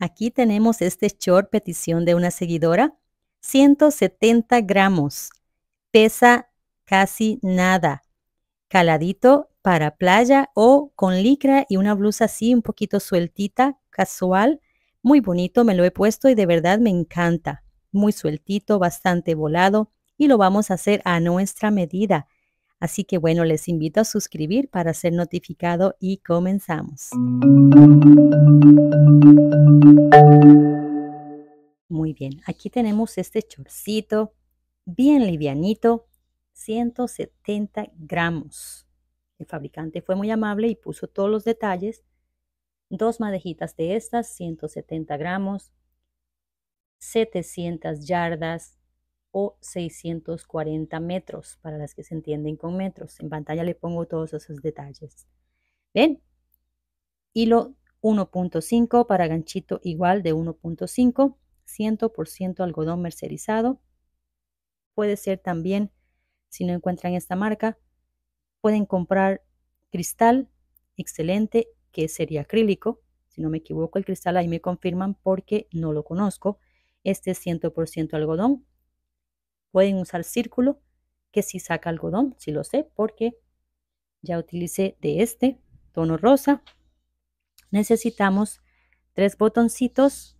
Aquí tenemos este short petición de una seguidora. 170 gramos. Pesa casi nada. Caladito para playa o con licra y una blusa así un poquito sueltita, casual. Muy bonito, me lo he puesto y de verdad me encanta. Muy sueltito, bastante volado y lo vamos a hacer a nuestra medida. Así que bueno, les invito a suscribir para ser notificado y comenzamos. Muy bien, aquí tenemos este chorcito bien livianito, 170 gramos. El fabricante fue muy amable y puso todos los detalles. Dos madejitas de estas, 170 gramos, 700 yardas, o 640 metros, para las que se entienden con metros. En pantalla le pongo todos esos detalles. Bien. Hilo 1.5 para ganchito igual de 1.5, 100% algodón mercerizado. Puede ser también, si no encuentran esta marca, pueden comprar cristal excelente, que sería acrílico. Si no me equivoco, el cristal ahí me confirman porque no lo conozco. Este es 100% algodón, Pueden usar círculo, que si saca algodón, si lo sé, porque ya utilicé de este tono rosa. Necesitamos tres botoncitos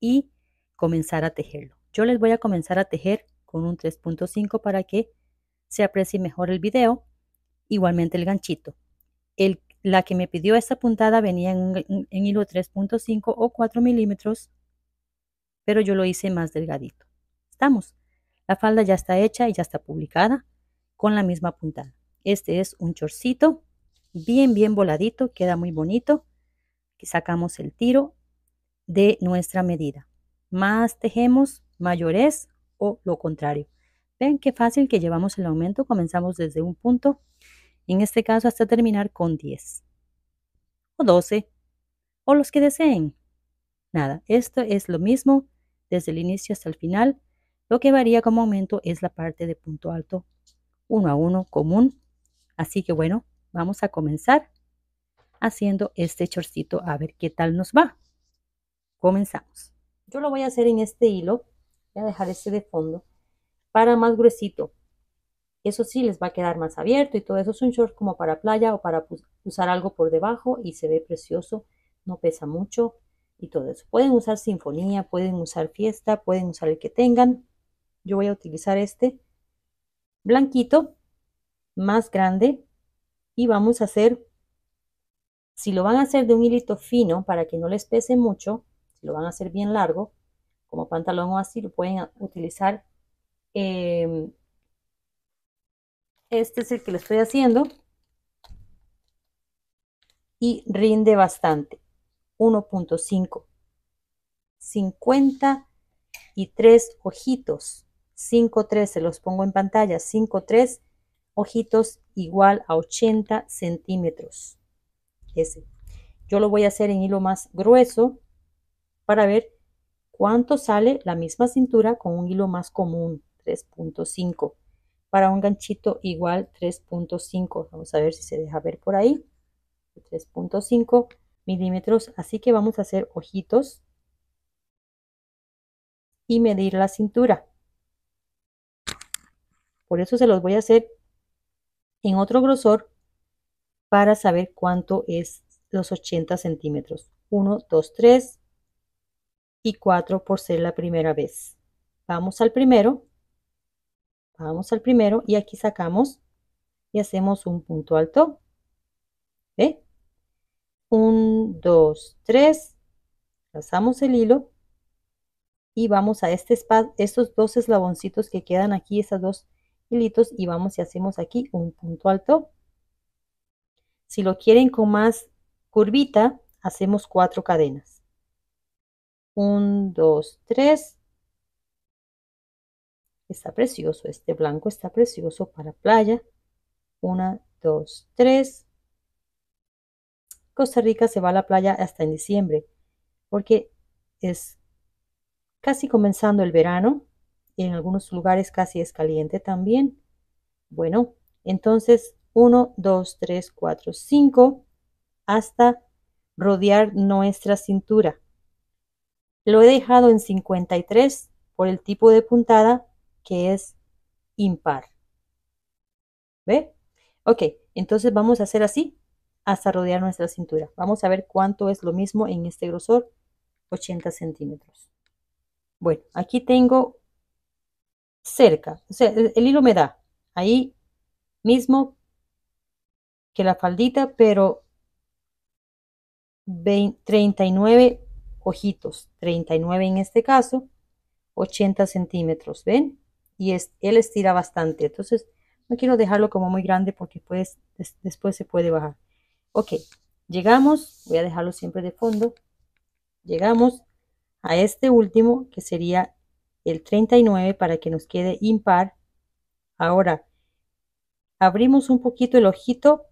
y comenzar a tejerlo. Yo les voy a comenzar a tejer con un 3.5 para que se aprecie mejor el video. Igualmente el ganchito. la que me pidió esta puntada venía en, en hilo 3.5 o 4 milímetros, pero yo lo hice más delgadito. Estamos. La falda ya está hecha y ya está publicada con la misma puntada. Este es un chorcito bien, bien voladito, queda muy bonito. sacamos el tiro de nuestra medida. Más tejemos, mayores o lo contrario. Ven qué fácil que llevamos el aumento. Comenzamos desde un punto, en este caso hasta terminar con 10 o 12 o los que deseen. Nada, esto es lo mismo desde el inicio hasta el final. Lo que varía como aumento es la parte de punto alto uno a uno común. Así que bueno, vamos a comenzar haciendo este chorcito a ver qué tal nos va. Comenzamos. Yo lo voy a hacer en este hilo. Voy a dejar este de fondo para más gruesito. Eso sí, les va a quedar más abierto y todo eso es un short como para playa o para usar algo por debajo y se ve precioso. No pesa mucho y todo eso. Pueden usar sinfonía, pueden usar fiesta, pueden usar el que tengan. Yo voy a utilizar este blanquito más grande y vamos a hacer, si lo van a hacer de un hilito fino para que no les pese mucho, si lo van a hacer bien largo, como pantalón o así, lo pueden utilizar. Em, este es el que le estoy haciendo y rinde bastante, 1.5. 53 ojitos 3, se los pongo en pantalla, 3, ojitos igual a 80 centímetros. Ese. Yo lo voy a hacer en hilo más grueso para ver cuánto sale la misma cintura con un hilo más común, 3.5. Para un ganchito igual 3.5. Vamos a ver si se deja ver por ahí. 3.5 milímetros. Así que vamos a hacer ojitos y medir la cintura. Por eso se los voy a hacer en otro grosor para saber cuánto es los 80 centímetros. 1, 2, 3 y 4 por ser la primera vez. Vamos al primero. Vamos al primero y aquí sacamos y hacemos un punto alto. ¿Ve? 1, 2, 3. Trazamos el hilo y vamos a este estos dos eslaboncitos que quedan aquí, esas dos hilitos y vamos y hacemos aquí un punto alto. Si lo quieren con más curvita, hacemos cuatro cadenas. 1, 2, 3. Está precioso, este blanco está precioso para playa. 1, 2, 3. Costa Rica se va a la playa hasta en diciembre, porque es casi comenzando el verano en algunos lugares casi es caliente también. Bueno, entonces 1, 2, 3, 4, 5 hasta rodear nuestra cintura. Lo he dejado en 53 por el tipo de puntada que es impar. ¿Ve? Ok, entonces vamos a hacer así hasta rodear nuestra cintura. Vamos a ver cuánto es lo mismo en este grosor, 80 centímetros. Bueno, aquí tengo cerca, o sea, e, el, hilo me da ahí mismo que la faldita, pero 39 ojitos, 39 en este caso, 80 centímetros, ¿ven? Y es, él estira bastante, entonces no quiero dejarlo como muy grande porque pues, después se puede bajar. Ok, llegamos, voy a dejarlo siempre de fondo, llegamos a este último que sería el 39 para que nos quede impar. Ahora, abrimos un poquito el ojito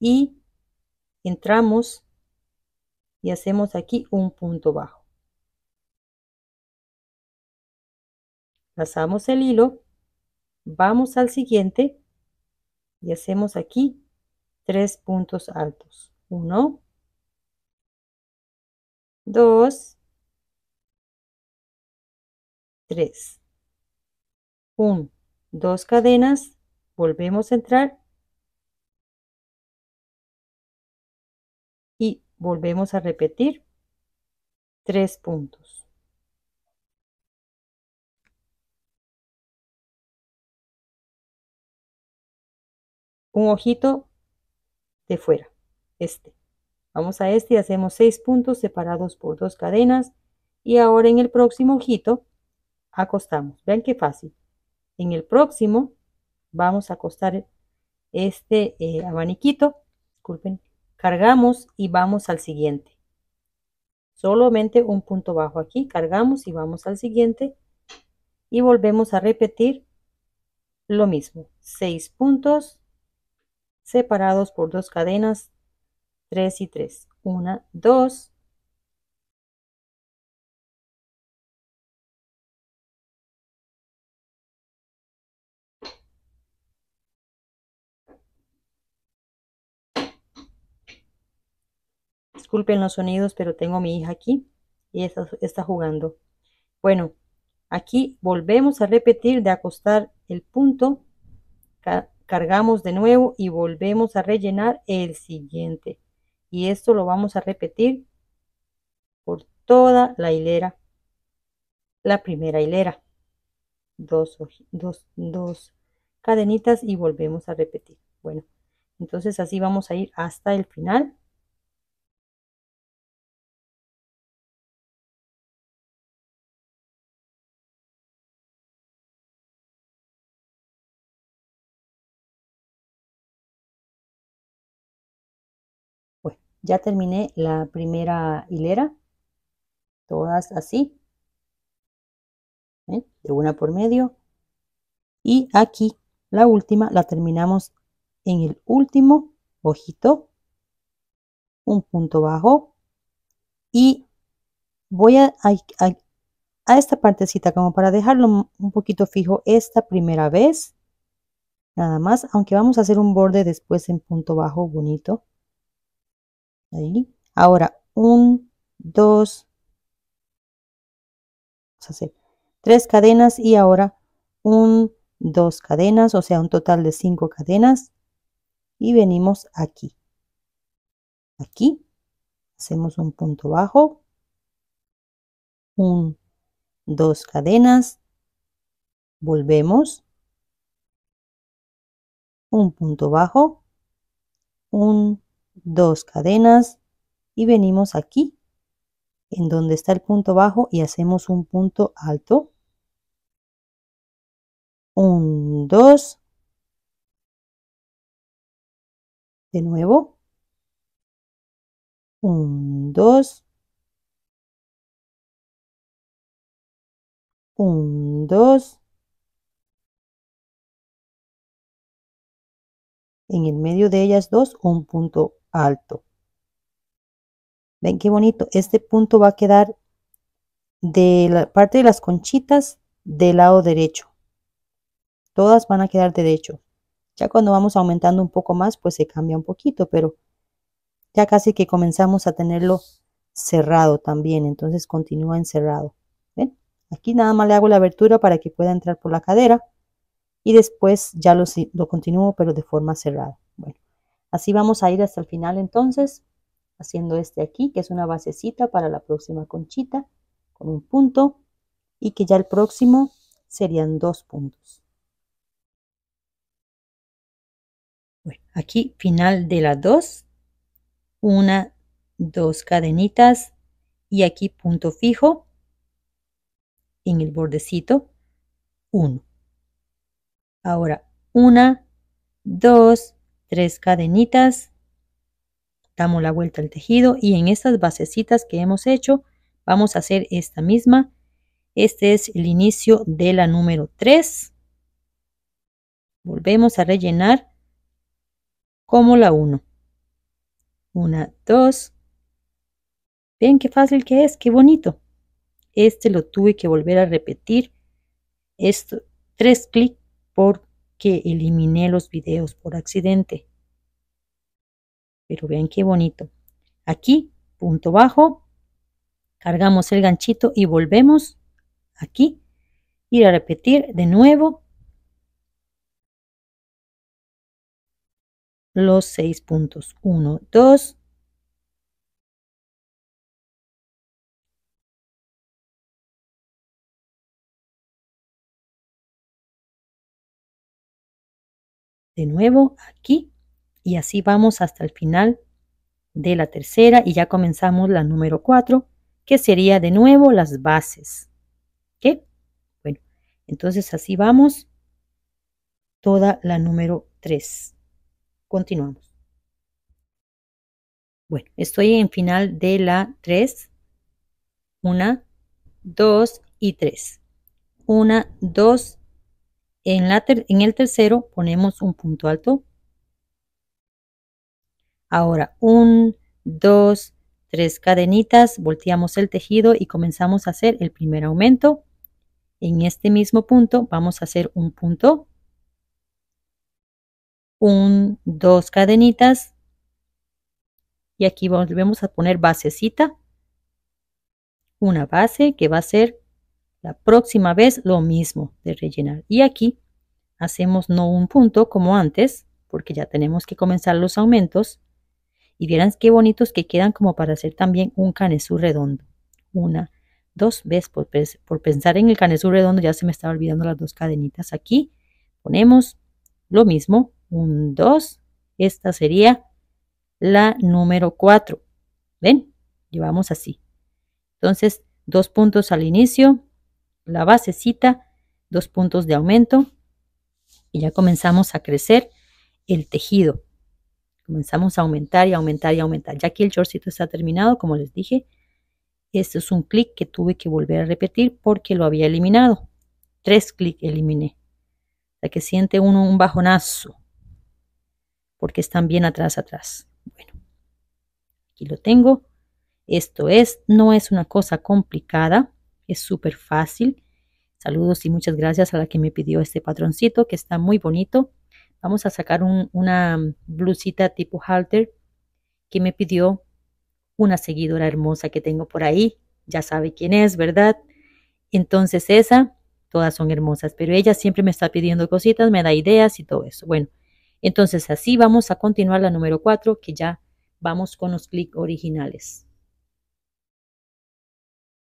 y entramos y hacemos aquí un punto bajo. Pasamos el hilo, vamos al siguiente y hacemos aquí tres puntos altos. Uno, dos, 3. un, dos cadenas, volvemos a entrar y volvemos a repetir tres puntos. Un ojito de fuera, este. Vamos a este y hacemos seis puntos separados por dos cadenas y ahora en el próximo ojito acostamos. Vean qué fácil. En el próximo vamos a acostar este eh, abaniquito, disculpen, cargamos y vamos al siguiente. Solamente un punto bajo aquí, cargamos y vamos al siguiente y volvemos a repetir lo mismo. seis puntos separados por dos cadenas, tres y tres una dos Disculpen los sonidos, pero tengo mi hija aquí y está, está jugando. Bueno, aquí volvemos a repetir de acostar el punto, cargamos de nuevo y volvemos a rellenar el siguiente. Y esto lo vamos a repetir por toda la hilera, la primera hilera. Dos, dos, dos cadenitas y volvemos a repetir. Bueno, entonces así vamos a ir hasta el final. Ya terminé la primera hilera, todas así, de una por medio. Y aquí la última la terminamos en el último ojito, un punto bajo y voy a, a esta partecita como para dejarlo un poquito fijo esta primera vez nada más, aunque vamos a hacer un borde después en punto bajo bonito. Ahí. Ahora, un 2, vamos a hacer tres cadenas y ahora un dos cadenas, o sea, un total de cinco cadenas. Y venimos aquí. Aquí. Hacemos un punto bajo. un dos cadenas. Volvemos. Un punto bajo. un dos cadenas y venimos aquí en donde está el punto bajo y hacemos un punto alto. 1, 2. De nuevo. 1, 2. 1, 2. En el medio de ellas dos, un punto alto. Ven qué bonito. Este punto va a quedar de la parte de las conchitas del lado derecho. Todas van a quedar derecho. Ya cuando vamos aumentando un poco más, pues se cambia un poquito, pero ya casi que comenzamos a tenerlo cerrado también. Entonces continúa encerrado. ¿Ven? Aquí nada más le hago la abertura para que pueda entrar por la cadera y después ya lo, lo continúo, pero de forma cerrada. Así vamos a ir hasta el final entonces, haciendo este aquí, que es una basecita para la próxima conchita, con un punto, y que ya el próximo serían dos puntos. Bueno, aquí final de las dos, una, dos cadenitas, y aquí punto fijo en el bordecito Uno. Ahora una, dos tres cadenitas, damos la vuelta al tejido y en estas basecitas que hemos hecho vamos a hacer esta misma. Este es el inicio de la número 3. Volvemos a rellenar como la 1. una 2. Ven qué fácil que es, qué bonito. Este lo tuve que volver a repetir. Esto, tres clic por que eliminé los videos por accidente. Pero vean qué bonito. Aquí, punto bajo, cargamos el ganchito y volvemos aquí. y a repetir de nuevo los seis puntos. Uno, dos. de nuevo aquí y así vamos hasta el final de la tercera y ya comenzamos la número 4 que sería de nuevo las bases. ¿Qué? Bueno, entonces así vamos toda la número 3. Continuamos. Bueno, estoy en final de la 3. 1, 2 y 3. 1, 2 en, el tercero ponemos un punto alto. Ahora, un, dos, tres cadenitas, volteamos el tejido y comenzamos a hacer el primer aumento. En este mismo punto vamos a hacer un punto, un, dos cadenitas y aquí volvemos a poner basecita, una base que va a ser la próxima vez lo mismo de rellenar. Y aquí hacemos no un punto como antes, porque ya tenemos que comenzar los aumentos. Y vieran qué bonitos que quedan como para hacer también un canesú redondo. Una, dos, veces por, por pensar en el canesú redondo ya se me estaba olvidando las dos cadenitas. Aquí ponemos lo mismo, un, dos. Esta sería la número 4. ¿Ven? Llevamos así. Entonces, dos puntos al inicio, la basecita, dos puntos de aumento y ya comenzamos a crecer el tejido. Comenzamos a aumentar y aumentar y aumentar. Ya que el shortcito está terminado, como les dije, esto es un clic que tuve que volver a repetir porque lo había eliminado. Tres clics eliminé. O que siente uno un bajonazo porque están bien atrás, atrás. Bueno, aquí lo tengo. Esto es, no es una cosa complicada. Es súper fácil. Saludos y muchas gracias a la que me pidió este patroncito que está muy bonito. Vamos a sacar una blusita tipo halter que me pidió una seguidora hermosa que tengo por ahí. Ya sabe quién es, ¿verdad? Entonces esa, todas son hermosas, pero ella siempre me está pidiendo cositas, me da ideas y todo eso. Bueno, entonces así vamos a continuar la número 4 que ya vamos con los clics originales.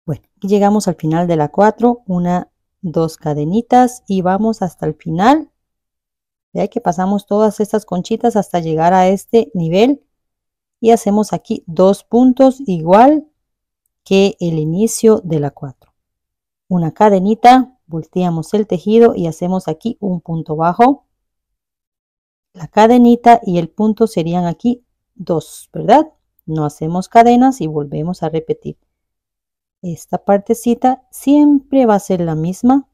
Bueno, llegamos al final de la 4, una, dos cadenitas y vamos hasta el final. Vea que pasamos todas estas conchitas hasta llegar a este nivel y hacemos aquí dos puntos igual que el inicio de la 4. Una cadenita, volteamos el tejido y hacemos aquí un punto bajo. La cadenita y el punto serían aquí dos, ¿verdad? No hacemos cadenas y volvemos a repetir esta partecita siempre va a ser la misma.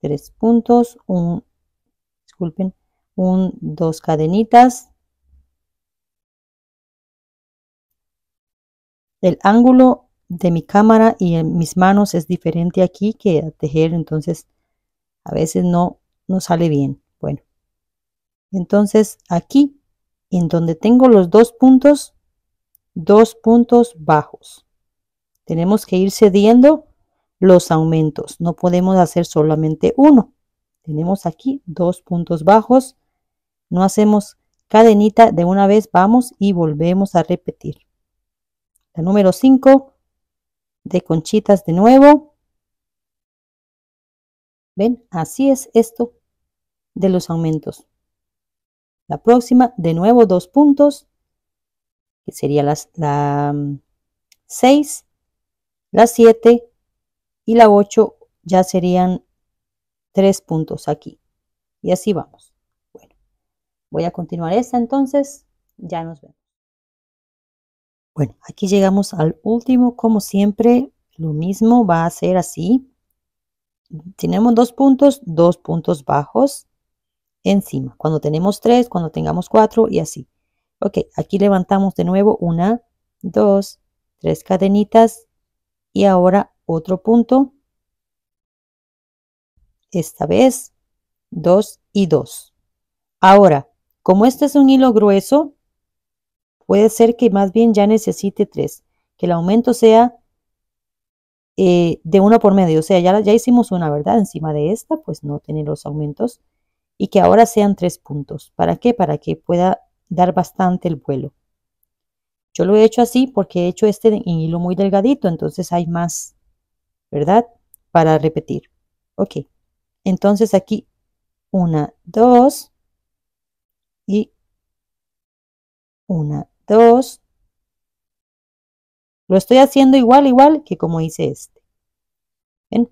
Tres puntos, un, disculpen, un, dos cadenitas. El ángulo de mi cámara y en mis manos es diferente aquí que a tejer, entonces a veces no, no sale bien. Bueno, entonces aquí, en donde tengo los dos puntos, dos puntos bajos tenemos que ir cediendo los aumentos. No podemos hacer solamente uno. Tenemos aquí dos puntos bajos. No hacemos cadenita de una vez. Vamos y volvemos a repetir. La número 5 de conchitas de nuevo. ¿Ven? Así es esto de los aumentos. La próxima, de nuevo dos puntos, que sería las, la 6. Mm, la 7 y la 8 ya serían tres puntos aquí. Y así vamos. Bueno, voy a continuar esta entonces. Ya nos vemos. Bueno, aquí llegamos al último. Como siempre, lo mismo va a ser así. Tenemos dos puntos, dos puntos bajos encima. Cuando tenemos tres, cuando tengamos cuatro y así. Ok, aquí levantamos de nuevo una, dos, tres cadenitas y ahora otro punto esta vez 2 y 2 ahora como este es un hilo grueso puede ser que más bien ya necesite 3 que el aumento sea eh, de 1 por medio o sea ya, ya hicimos una verdad encima de esta pues no tener los aumentos y que ahora sean tres puntos. ¿Para qué? Para que pueda dar bastante el vuelo. Yo lo he hecho así porque he hecho este en hilo muy delgadito, entonces hay más, ¿verdad? Para repetir. Ok, entonces aquí una, dos y una, dos. Lo estoy haciendo igual, igual que como hice este. ¿Ven?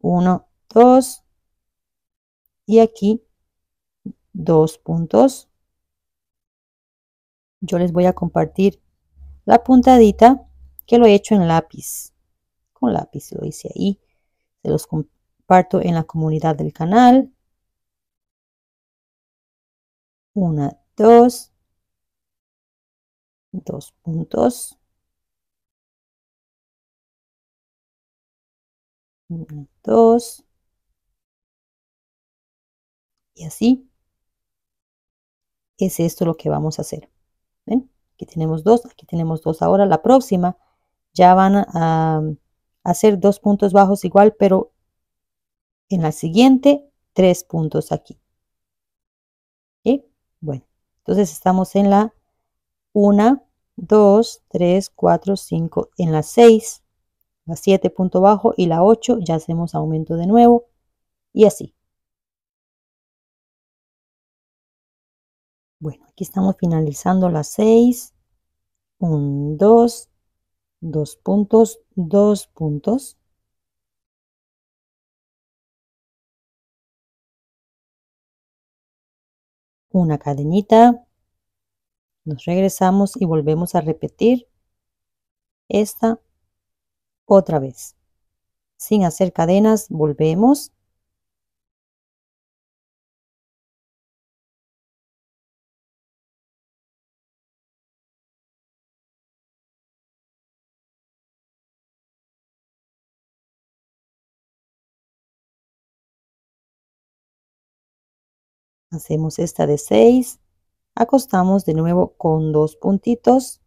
Uno, dos y aquí dos puntos. Yo les voy a compartir la puntadita que lo he hecho en lápiz. Con lápiz lo hice ahí. Se los comparto en la comunidad del canal. Una, dos. Dos puntos. Una, dos. Y así. Es esto lo que vamos a hacer. Aquí tenemos dos, aquí tenemos dos. Ahora la próxima ya van a, hacer dos puntos bajos igual, pero en la siguiente tres puntos aquí. ¿Sí? Bueno, entonces estamos en la 1, 2, 3, 4, 5, en la 6, la 7 punto bajo y la 8 ya hacemos aumento de nuevo y así. Bueno, aquí estamos finalizando las 6. 1, 2, dos puntos, dos puntos. Una cadenita. Nos regresamos y volvemos a repetir esta otra vez. Sin hacer cadenas, volvemos. Hacemos esta de 6. Acostamos de nuevo con dos puntitos.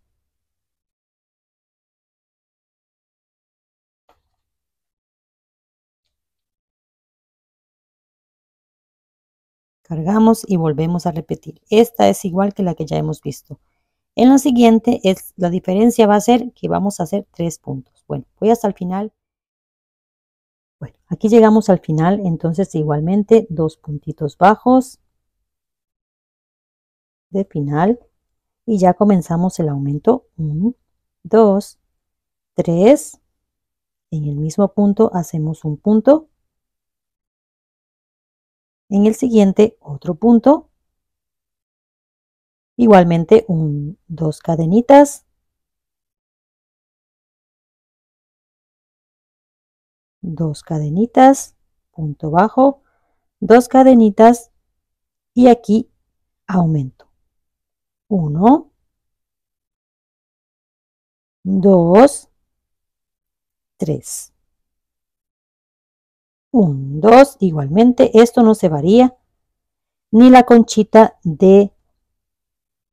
Cargamos y volvemos a repetir. Esta es igual que la que ya hemos visto. En la siguiente, es, la diferencia va a ser que vamos a hacer tres puntos. Bueno, voy hasta el final. Bueno, aquí llegamos al final, entonces igualmente dos puntitos bajos, de final y ya comenzamos el aumento 1, 2, 3. En el mismo punto hacemos un punto. En el siguiente otro punto. Igualmente un, dos cadenitas. Dos cadenitas, punto bajo, dos cadenitas y aquí aumento. 1, 2, 3. 1, 2, igualmente, esto no se varía, ni la conchita de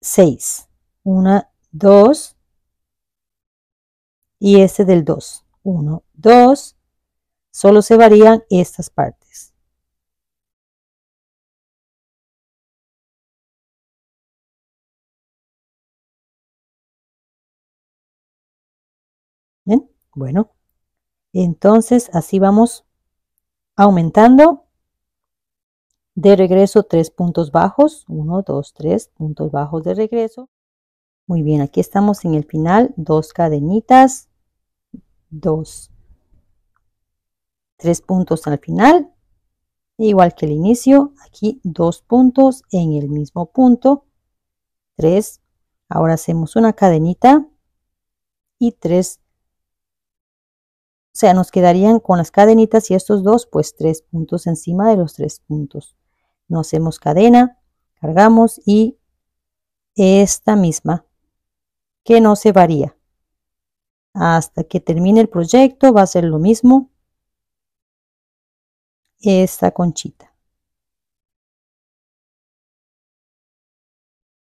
6. 1, 2, y este del 2. 1, 2, solo se varían estas partes. Bueno, entonces así vamos aumentando. De regreso, tres puntos bajos. Uno, dos, tres puntos bajos de regreso. Muy bien, aquí estamos en el final. Dos cadenitas. Dos. Tres puntos al final. Igual que el inicio, aquí dos puntos en el mismo punto. Tres. Ahora hacemos una cadenita y tres sea, nos quedarían con las cadenitas y estos dos, pues tres puntos encima de los tres puntos. No hacemos cadena, cargamos y esta misma, que no se varía. Hasta que termine el proyecto va a ser lo mismo. Esta conchita.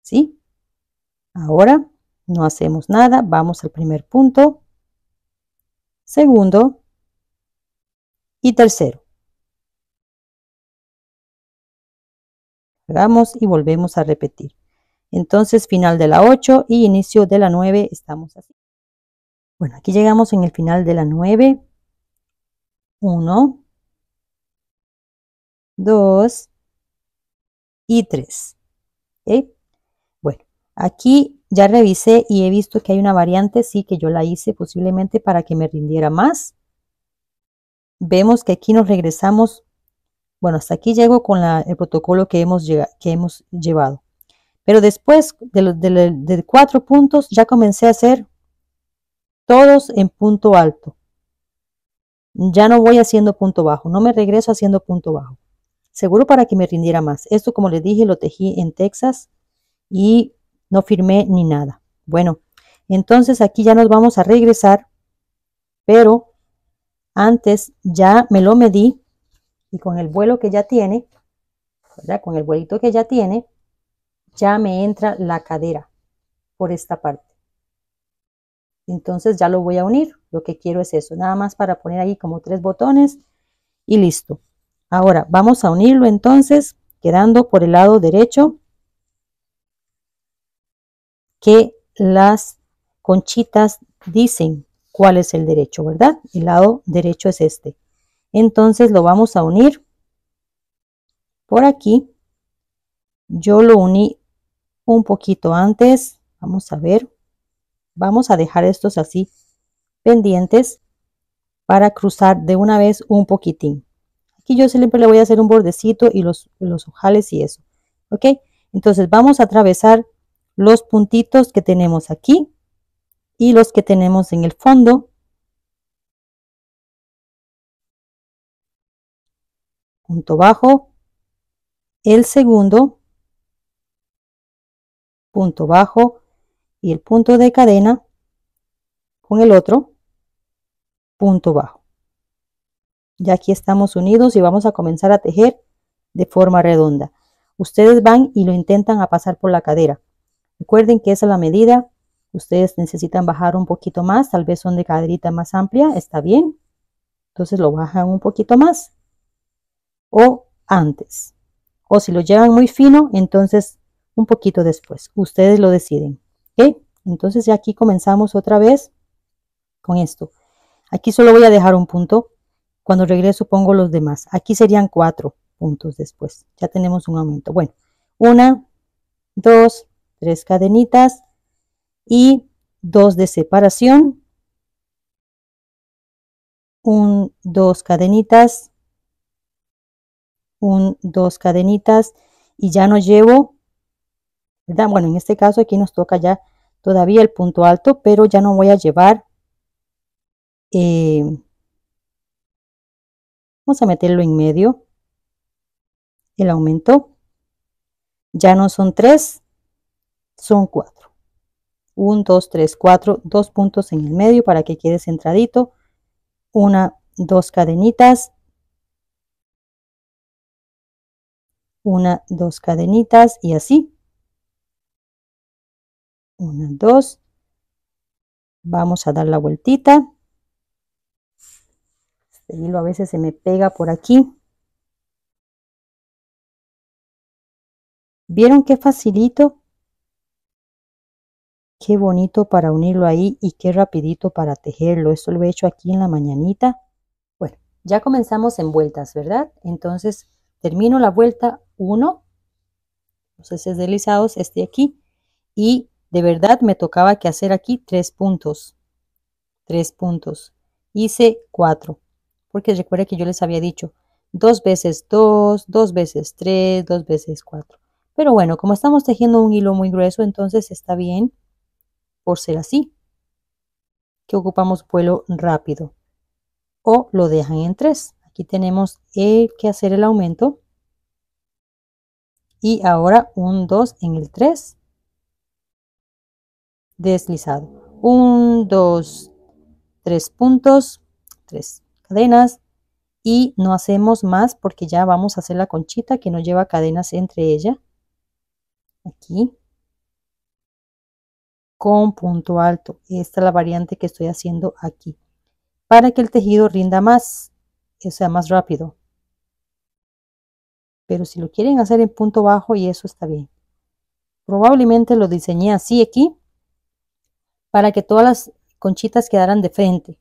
¿Sí? Ahora no hacemos nada, vamos al primer punto segundo y tercero. Hagamos y volvemos a repetir. Entonces, final de la 8 y inicio de la 9, estamos así. Bueno, aquí llegamos en el final de la 9. 1, 2 y 3. Bueno, aquí ya revisé y he visto que hay una variante, sí, que yo la hice posiblemente para que me rindiera más. Vemos que aquí nos regresamos. Bueno, hasta aquí llego con el protocolo que hemos, que hemos llevado. Pero después de, de cuatro puntos ya comencé a hacer todos en punto alto. Ya no voy haciendo punto bajo, no me regreso haciendo punto bajo. Seguro para que me rindiera más. Esto, como les dije, lo tejí en Texas y no firmé ni nada. Bueno, entonces aquí ya nos vamos a regresar, pero antes ya me lo medí y con el vuelo que ya tiene, con el vuelito que ya tiene, ya me entra la cadera por esta parte. Entonces ya lo voy a unir, lo que quiero es eso, nada más para poner ahí como tres botones y listo. Ahora vamos a unirlo entonces, quedando por el lado derecho que las conchitas dicen cuál es el derecho, ¿verdad? El lado derecho es este. Entonces lo vamos a unir por aquí. Yo lo uní un poquito antes. Vamos a ver. Vamos a dejar estos así pendientes para cruzar de una vez un poquitín. Aquí yo siempre le voy a hacer un bordecito y los, los ojales y eso. ¿Ok? Entonces vamos a atravesar los puntitos que tenemos aquí y los que tenemos en el fondo. Punto bajo, el segundo, punto bajo y el punto de cadena con el otro punto bajo. Ya aquí estamos unidos y vamos a comenzar a tejer de forma redonda. Ustedes van y lo intentan a pasar por la cadera. Recuerden que esa es la medida. Ustedes necesitan bajar un poquito más, tal vez son de cadrita más amplia, está bien. Entonces lo bajan un poquito más o antes. O si lo llevan muy fino, entonces un poquito después. Ustedes lo deciden. ¿Ok? Entonces ya aquí comenzamos otra vez con esto. Aquí solo voy a dejar un punto. Cuando regreso pongo los demás. Aquí serían cuatro puntos después. Ya tenemos un aumento. Bueno, una, dos, tres cadenitas y dos de separación, un dos cadenitas, un dos cadenitas y ya no llevo, Bueno, en este caso aquí nos toca ya todavía el punto alto, pero ya no voy a llevar, eh, vamos a meterlo en medio, el aumento, ya no son tres son cuatro 1, dos tres cuatro dos puntos en el medio para que quede centradito. Una, dos cadenitas. Una, dos cadenitas y así. Una, dos. Vamos a dar la vueltita. Este hilo a veces se me pega por aquí. ¿Vieron qué facilito? Qué bonito para unirlo ahí y qué rapidito para tejerlo. Esto lo he hecho aquí en la mañanita. Bueno, ya comenzamos en vueltas, ¿verdad? Entonces termino la vuelta 1, los heces deslizados, este aquí, y de verdad me tocaba que hacer aquí tres puntos, tres puntos. Hice 4. porque recuerda que yo les había dicho dos veces 2, dos veces 3, dos veces 4. Pero bueno, como estamos tejiendo un hilo muy grueso, entonces está bien por ser así, que ocupamos vuelo rápido. O lo dejan en tres Aquí tenemos que hacer el aumento. Y ahora un 2 en el 3. Deslizado. un 2, tres puntos, tres cadenas. Y no hacemos más porque ya vamos a hacer la conchita que no lleva cadenas entre ella. Aquí con punto alto. Esta es la variante que estoy haciendo aquí. Para que el tejido rinda más, o eh, sea, más rápido. Pero si lo quieren hacer en punto bajo y eso está bien. Probablemente lo diseñé así aquí para que todas las conchitas quedaran de frente.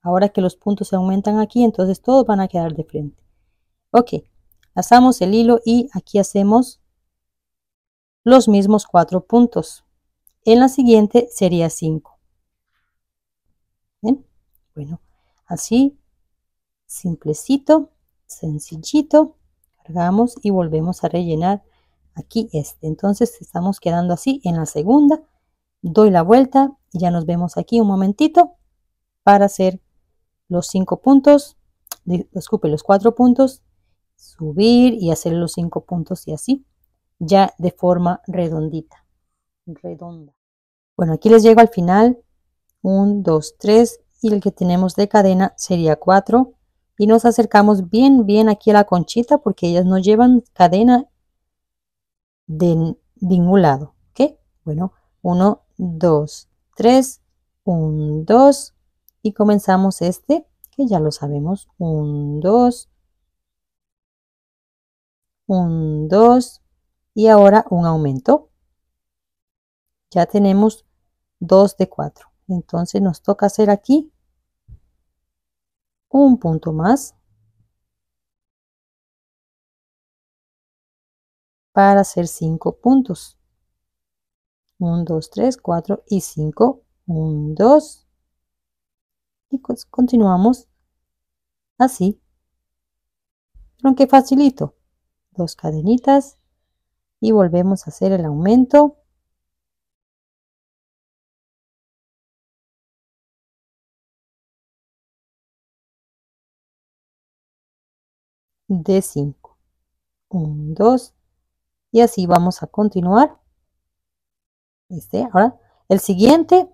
Ahora que los puntos se aumentan aquí, entonces todos van a quedar de frente. Ok, Pasamos el hilo y aquí hacemos los mismos cuatro puntos en la siguiente sería 5. Bueno, así, simplecito, sencillito, cargamos y volvemos a rellenar aquí este. Entonces estamos quedando así en la segunda, doy la vuelta y ya nos vemos aquí un momentito para hacer los 5 puntos, disculpe, los 4 puntos, subir y hacer los 5 puntos y así, ya de forma redondita redonda. Bueno, aquí les llego al final. 1, 2, 3 y el que tenemos de cadena sería 4 y nos acercamos bien bien aquí a la conchita porque ellas no llevan cadena de, de ningún lado ok bueno 1 2 3 1 2 y comenzamos este que ya lo sabemos 1 2 1 2 y ahora un aumento ya tenemos 2 de 4. Entonces nos toca hacer aquí un punto más para hacer 5 puntos. 1, 2, 3, 4 y 5. 1, 2. Y continuamos así. Aunque facilito. Dos cadenitas y volvemos a hacer el aumento de 5. 1, 2 y así vamos a continuar. Este, ahora el siguiente,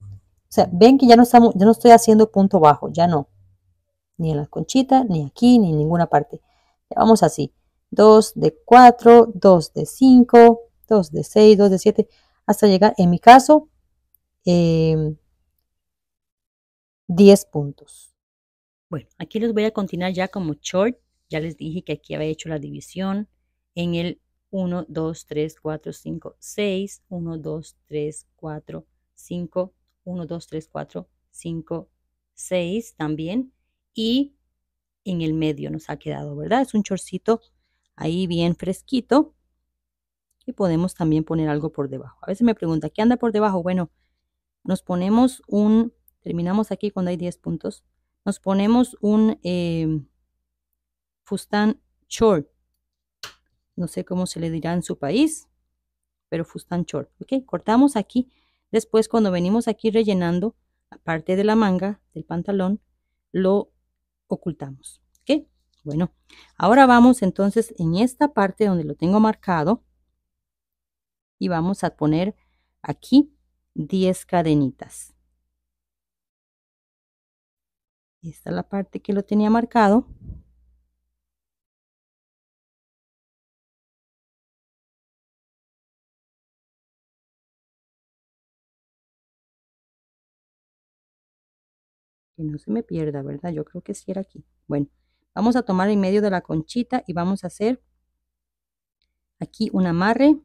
o sea, ven que ya no, estamos, ya no estoy haciendo punto bajo, ya no. Ni en la conchita, ni aquí, ni en ninguna parte. vamos así. 2 de 4, 2 de 5, 2 de 6, 2 de 7, hasta llegar, en mi caso, 10 eh, puntos. Bueno, aquí les voy a continuar ya como short. Ya les dije que aquí había hecho la división en el 1, 2, 3, 4, 5, 6, 1, 2, 3, 4, 5, 1, 2, 3, 4, 5, 6 también. Y en el medio nos ha quedado, ¿verdad? Es un chorcito ahí bien fresquito. Y podemos también poner algo por debajo. A veces me pregunta, ¿qué anda por debajo? Bueno, nos ponemos un, terminamos aquí cuando hay 10 puntos nos ponemos un eh, fustán short. No sé cómo se le dirá en su país, pero fustán short. ¿ok? Cortamos aquí. Después, cuando venimos aquí rellenando la parte de la manga del pantalón, lo ocultamos. ¿ok? Bueno, ahora vamos entonces en esta parte donde lo tengo marcado y vamos a poner aquí 10 cadenitas. Esta es la parte que lo tenía marcado. Que no se me pierda, ¿verdad? Yo creo que sí era aquí. Bueno, vamos a tomar en medio de la conchita y vamos a hacer aquí un amarre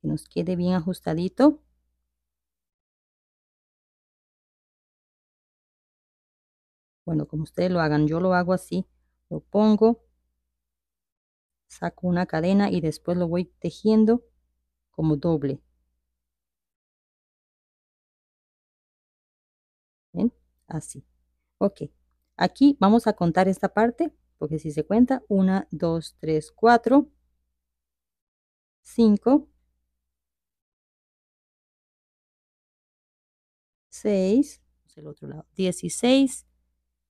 que nos quede bien ajustadito Bueno, como ustedes lo hagan, yo lo hago así. Lo pongo, saco una cadena y después lo voy tejiendo como doble. ¿Ven? Así. Ok. Aquí vamos a contar esta parte, porque si se cuenta, 1, 2, 3, 4, 5, 6, el otro lado, 16,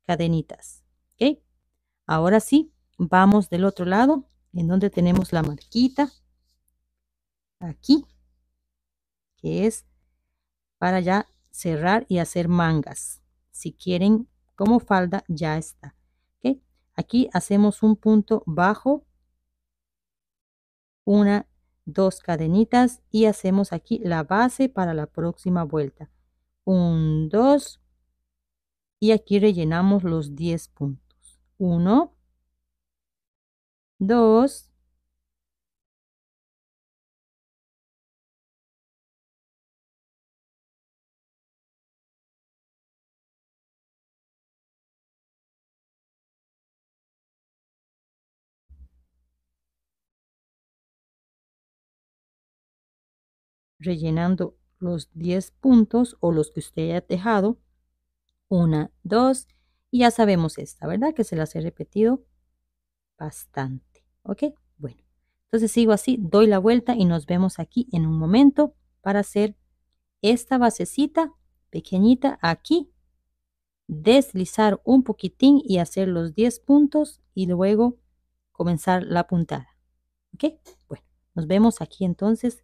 cadenitas. Ahora sí, vamos del otro lado, en donde tenemos la marquita. Aquí, que es para ya cerrar y hacer mangas. Si quieren como falda, ya está. Aquí hacemos un punto bajo, una, dos cadenitas y hacemos aquí la base para la próxima vuelta. Un, dos, y aquí rellenamos los 10 puntos. 1, 2, rellenando los 10 puntos o los que usted haya dejado una, dos. Y ya sabemos esta, ¿verdad? Que se las he repetido bastante. ¿Ok? Bueno, entonces sigo así, doy la vuelta y nos vemos aquí en un momento para hacer esta basecita pequeñita aquí. Deslizar un poquitín y hacer los 10 puntos y luego comenzar la puntada. ¿Ok? Bueno, nos vemos aquí entonces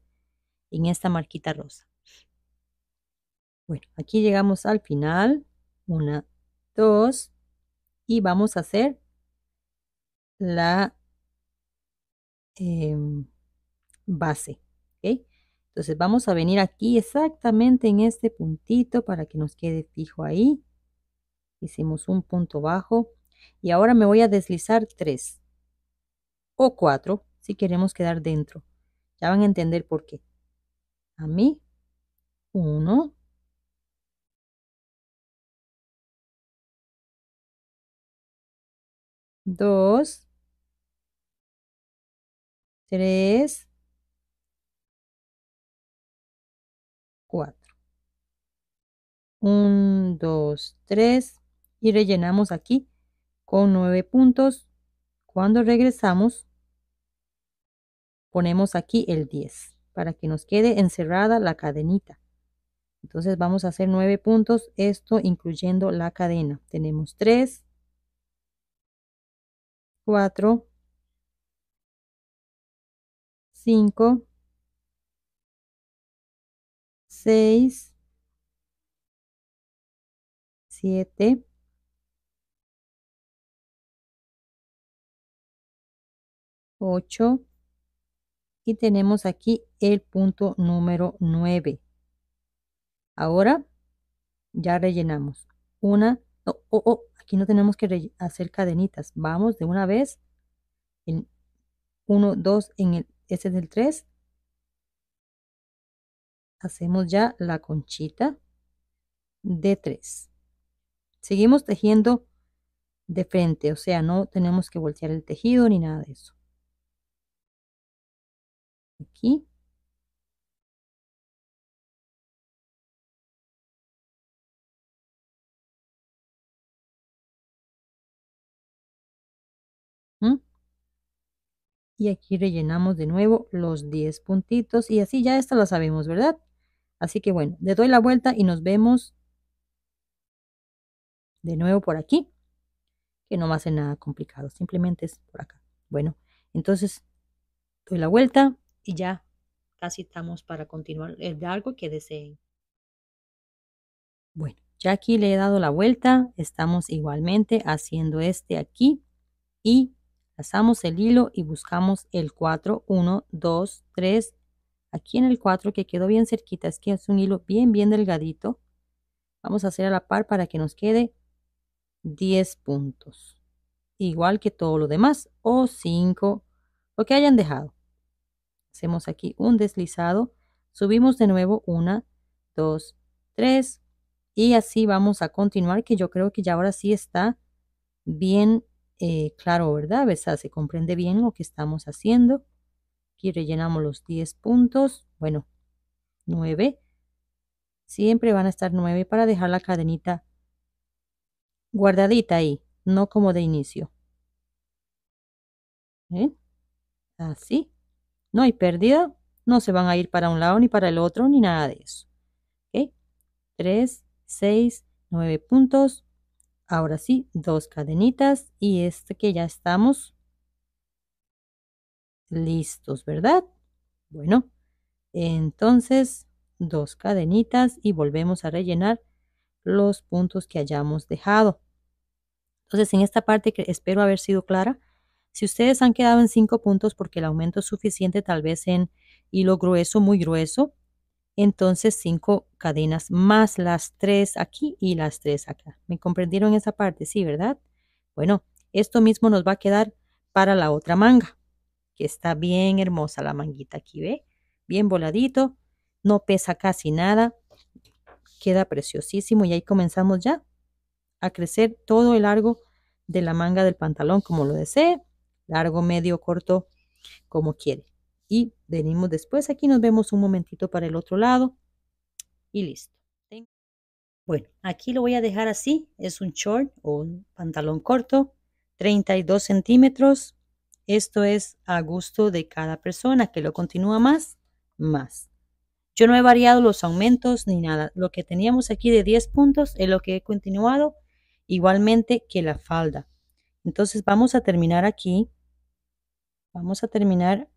en esta marquita rosa. Bueno, aquí llegamos al final. Una, dos. Y vamos a hacer la em, base. Entonces vamos a venir aquí exactamente en este puntito para que nos quede fijo ahí. Hicimos un punto bajo. Y ahora me voy a deslizar tres o cuatro si queremos quedar dentro. Ya van a entender por qué. A mí, uno, dos, tres, cuatro. Un, dos, tres y rellenamos aquí con nueve puntos. Cuando regresamos, ponemos aquí el 10 para que nos quede encerrada la cadenita. Entonces vamos a hacer nueve puntos, esto incluyendo la cadena. Tenemos 3, 4, 5, 6, 7, 8 y tenemos aquí el punto número 9. Ahora ya rellenamos. Una, oh, oh, Aquí no tenemos que hacer cadenitas. Vamos de una vez. En 1, 2, en el, ese del 3. Hacemos ya la conchita de 3. Seguimos tejiendo de frente, o sea, no tenemos que voltear el tejido ni nada de eso. Aquí y aquí rellenamos de nuevo los 10 puntitos y así ya esta la sabemos, ¿verdad? Así que bueno, le doy la vuelta y nos vemos de nuevo por aquí, que no va a ser nada complicado, simplemente es por acá. Bueno, entonces doy la vuelta y ya casi estamos para continuar el eh, largo que deseen. Bueno, ya aquí le he dado la vuelta, estamos igualmente haciendo este aquí y Pasamos el hilo y buscamos el 4, 1, 2, 3. Aquí en el 4 que quedó bien cerquita, es que es un hilo bien, bien delgadito. Vamos a hacer a la par para que nos quede 10 puntos. Igual que todo lo demás, o 5, lo que hayan dejado. Hacemos aquí un deslizado, subimos de nuevo 1, 2, 3. Y así vamos a continuar, que yo creo que ya ahora sí está bien eh, claro, ¿verdad? verdad se comprende bien lo que estamos haciendo. Aquí rellenamos los 10 puntos, bueno, 9. Siempre van a estar 9 para dejar la cadenita guardadita ahí, no como de inicio. ¿Eh? Así. No hay pérdida, no se van a ir para un lado ni para el otro, ni nada de eso. ¿Ok? 3, 6, 9 puntos, ahora sí, dos cadenitas y este que ya estamos listos, ¿verdad? Bueno, entonces dos cadenitas y volvemos a rellenar los puntos que hayamos dejado. Entonces en esta parte que espero haber sido clara, si ustedes han quedado en cinco puntos porque el aumento es suficiente tal vez en hilo grueso, muy grueso, entonces cinco cadenas más las tres aquí y las tres acá. ¿Me comprendieron esa parte? Sí, ¿verdad? Bueno, esto mismo nos va a quedar para la otra manga, que está bien hermosa la manguita aquí, ¿ve? Bien voladito, no pesa casi nada, queda preciosísimo y ahí comenzamos ya a crecer todo el largo de la manga del pantalón como lo desee, largo, medio, corto, como quiere y venimos después. Aquí nos vemos un momentito para el otro lado y listo. Bueno, aquí lo voy a dejar así. Es un short o un pantalón corto, 32 centímetros. Esto es a gusto de cada persona que lo continúa más, más. Yo no he variado los aumentos ni nada. Lo que teníamos aquí de 10 puntos es lo que he continuado, igualmente que la falda. Entonces vamos a terminar aquí. Vamos a terminar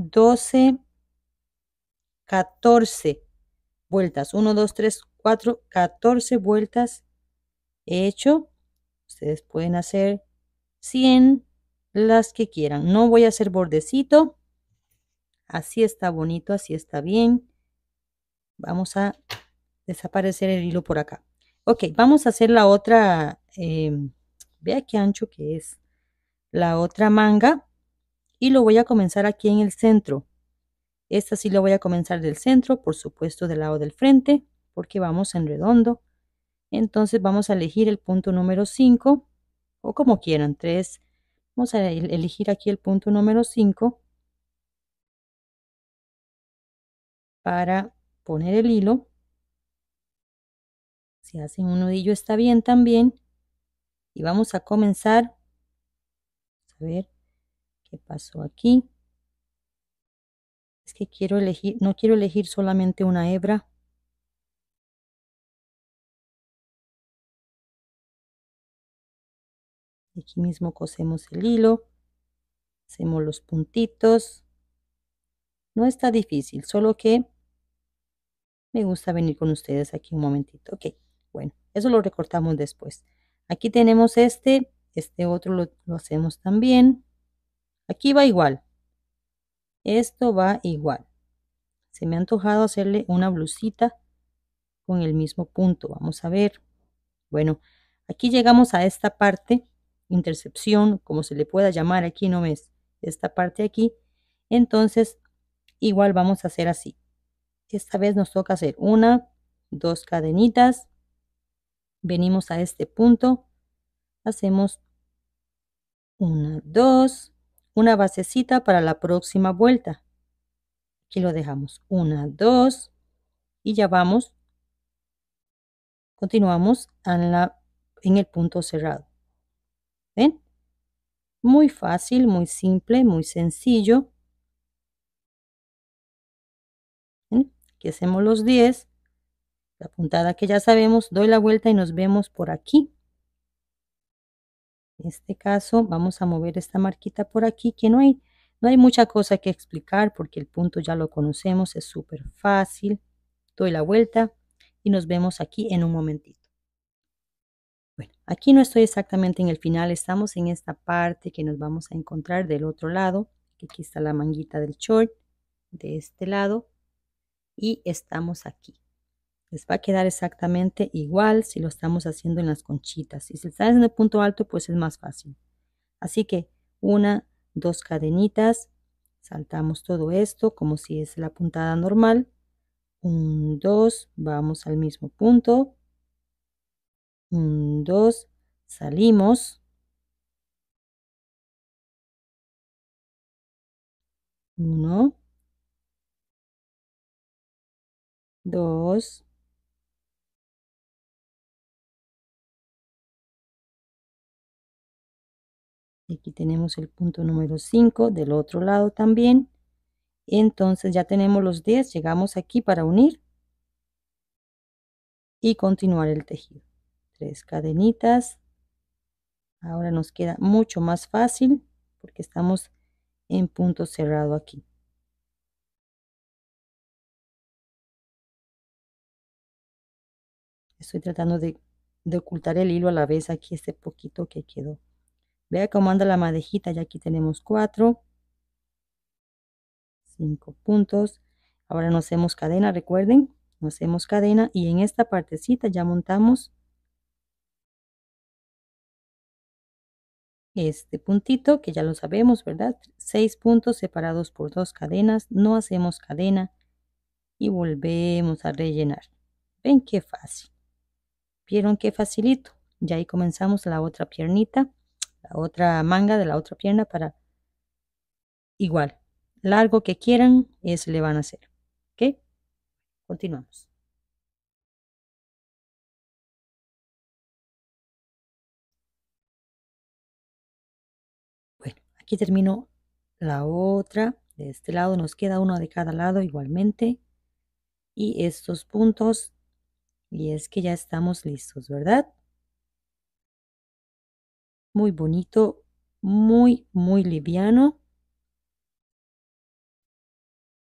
12, 14 vueltas. 1, 2, 3, 4, 14 vueltas he hecho. Ustedes pueden hacer 100 las que quieran. No voy a hacer bordecito. Así está bonito, así está bien. Vamos a desaparecer el hilo por acá. Ok, vamos a hacer la otra. Eh, vea qué ancho que es. La otra manga y lo voy a comenzar aquí en el centro. Esta sí lo voy a comenzar del centro, por supuesto del lado del frente, porque vamos en redondo. Entonces vamos a elegir el punto número 5 o como quieran, 3. Vamos a elegir aquí el punto número 5 para poner el hilo. Si hacen un nudillo está bien también. Y vamos a comenzar. A ver, ¿Qué pasó aquí? Es que quiero elegir, no quiero elegir solamente una hebra. Aquí mismo cosemos el hilo, hacemos los puntitos. No está difícil, solo que me gusta venir con ustedes aquí un momentito. Ok, bueno, eso lo recortamos después. Aquí tenemos este, este otro lo, lo hacemos también. Aquí va igual. Esto va igual. Se me ha antojado hacerle una blusita con el mismo punto. Vamos a ver. Bueno, aquí llegamos a esta parte, intercepción, como se le pueda llamar aquí, no es esta parte aquí. Entonces, igual vamos a hacer así. Esta vez nos toca hacer una, dos cadenitas. Venimos a este punto. Hacemos una, dos, una basecita para la próxima vuelta. Aquí lo dejamos. Una, dos. Y ya vamos. Continuamos en, la, en el punto cerrado. ¿Ven? Muy fácil, muy simple, muy sencillo. ¿Ven? Aquí hacemos los 10. La puntada que ya sabemos, doy la vuelta y nos vemos por aquí. En este caso vamos a mover esta marquita por aquí que no hay, no hay mucha cosa que explicar porque el punto ya lo conocemos, es súper fácil. Doy la vuelta y nos vemos aquí en un momentito. Bueno, aquí no estoy exactamente en el final, estamos en esta parte que nos vamos a encontrar del otro lado. Aquí está la manguita del short, de este lado, y estamos aquí les va a quedar exactamente igual si lo estamos haciendo en las conchitas. Si se está haciendo punto alto, pues es más fácil. Así que una, dos cadenitas, saltamos todo esto como si es la puntada normal. Un, dos, vamos al mismo punto. Un, dos, salimos. Uno. Dos. aquí tenemos el punto número 5 del otro lado también entonces ya tenemos los 10 llegamos aquí para unir y continuar el tejido tres cadenitas ahora nos queda mucho más fácil porque estamos en punto cerrado aquí estoy tratando de, de ocultar el hilo a la vez aquí este poquito que quedó Vea cómo anda la madejita. Ya aquí tenemos cuatro, cinco puntos. Ahora nos hacemos cadena, recuerden. no hacemos cadena y en esta partecita ya montamos este puntito que ya lo sabemos, ¿verdad? 6 puntos separados por dos cadenas. No hacemos cadena y volvemos a rellenar. ¿Ven qué fácil? ¿Vieron qué facilito? Ya ahí comenzamos la otra piernita la otra manga de la otra pierna para igual, largo que quieran, es le van a hacer. ¿Ok? Continuamos. Bueno, aquí termino la otra. De este lado nos queda uno de cada lado igualmente. Y estos puntos. Y es que ya estamos listos, ¿verdad? muy bonito, muy, muy liviano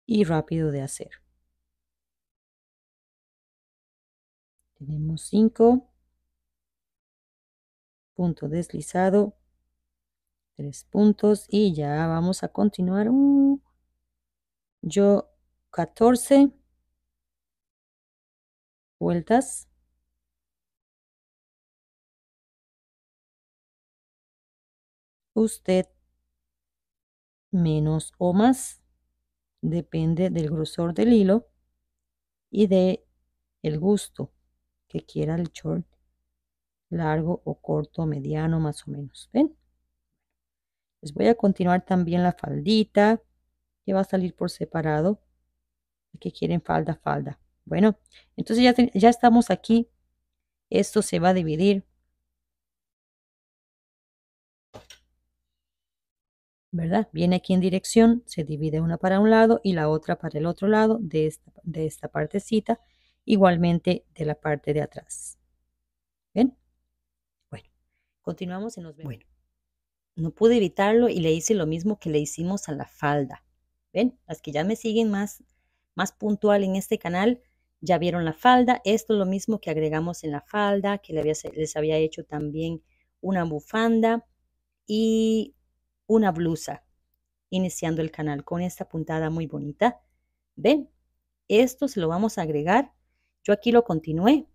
y rápido de hacer. Tenemos 5, punto deslizado, tres puntos y ya vamos a continuar. Uh. yo 14 vueltas. usted menos o más, depende del grosor del hilo y de el gusto que quiera el short largo o corto, mediano más o menos, ¿ven? Les voy a continuar también la faldita que va a salir por separado. Que quieren falda, falda. Bueno, entonces ya, ya estamos aquí. Esto se va a dividir ¿verdad? Viene aquí en dirección, se divide una para un lado y la otra para el otro lado de esta, de esta partecita, igualmente de la parte de atrás. ¿Ven? Bueno, continuamos y nos Bueno, no pude evitarlo y le hice lo mismo que le hicimos a la falda. ¿Ven? Las que ya me siguen más, más puntual en este canal, ya vieron la falda. Esto es lo mismo que agregamos en la falda, que les había hecho también una bufanda y una blusa, iniciando el canal con esta puntada muy bonita. ¿Ven? Esto se lo vamos a agregar. Yo aquí lo continué.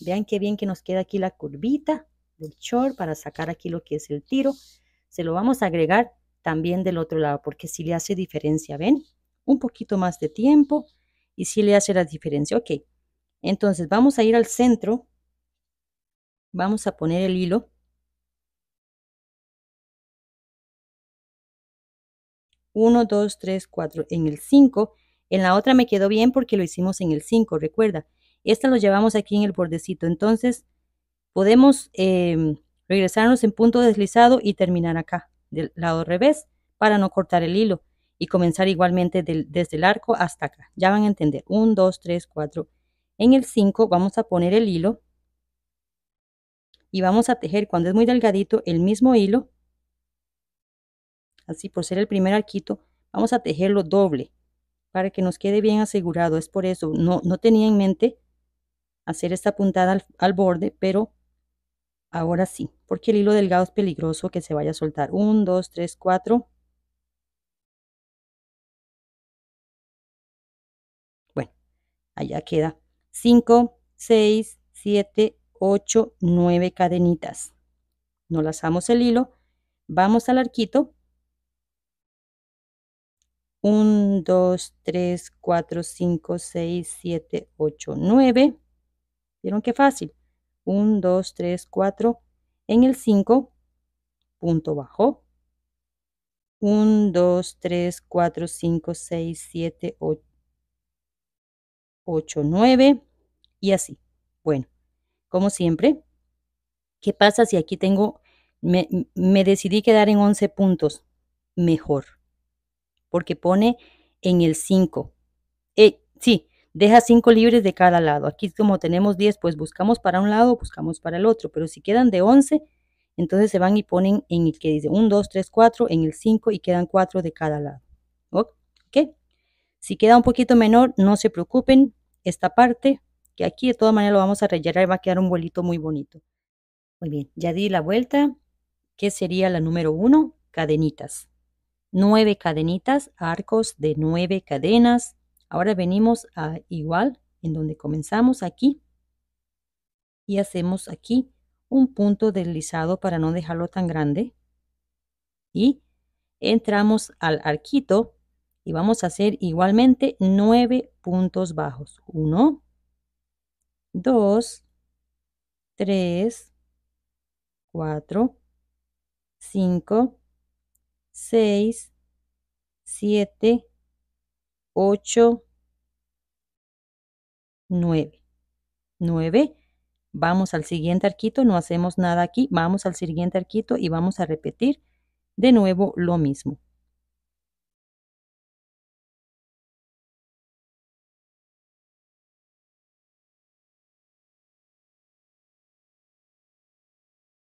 Vean qué bien que nos queda aquí la curvita del short para sacar aquí lo que es el tiro. Se lo vamos a agregar también del otro lado porque si le hace diferencia, ¿ven? Un poquito más de tiempo y si le hace la diferencia. Ok, entonces vamos a ir al centro. Vamos a poner el hilo 1, 2, 3, 4. En el 5, en la otra me quedó bien porque lo hicimos en el 5, recuerda. Esta lo llevamos aquí en el bordecito. Entonces, podemos em, regresarnos en punto deslizado y terminar acá, del lado revés, para no cortar el hilo. Y comenzar igualmente desde el arco hasta acá. Ya van a entender. 1, 2, 3, 4. En el 5 vamos a poner el hilo. Y vamos a tejer cuando es muy delgadito el mismo hilo Así, por ser el primer arquito, vamos a tejerlo doble para que nos quede bien asegurado. Es por eso, no, no tenía en mente hacer esta puntada al, borde, pero ahora sí, porque el hilo delgado es peligroso que se vaya a soltar. 1, 2, 3, 4. Bueno, allá queda 5, 6, 7, 8, 9 cadenitas. No lazamos el hilo, vamos al arquito 1, 2, 3, 4, 5, 6, 7, 8, 9. ¿Vieron qué fácil? 1, 2, 3, 4. En el 5, punto bajo. 1, 2, 3, 4, 5, 6, 7, 8, 9 y así. Bueno, como siempre, ¿qué pasa si aquí tengo, me, decidí quedar en 11 puntos? Mejor porque pone en el 5. Eh, sí, deja 5 libres de cada lado. Aquí como tenemos 10, pues buscamos para un lado, buscamos para el otro, pero si quedan de 11, entonces se van y ponen en el que dice 1, 2, 3, 4, en el 5 y quedan 4 de cada lado. ¿Ok? Si queda un poquito menor, no se preocupen, esta parte, que aquí de todas maneras lo vamos a rellenar y va a quedar un vuelito muy bonito. Muy bien, ya di la vuelta, que sería la número 1, cadenitas. 9 cadenitas, arcos de 9 cadenas. Ahora venimos a igual, en donde comenzamos aquí y hacemos aquí un punto deslizado para no dejarlo tan grande. Y entramos al arquito y vamos a hacer igualmente 9 puntos bajos. 1, 2, 3, 4, 5, 6, 7, 8, 9. 9. Vamos al siguiente arquito, no hacemos nada aquí, vamos al siguiente arquito y vamos a repetir de nuevo lo mismo.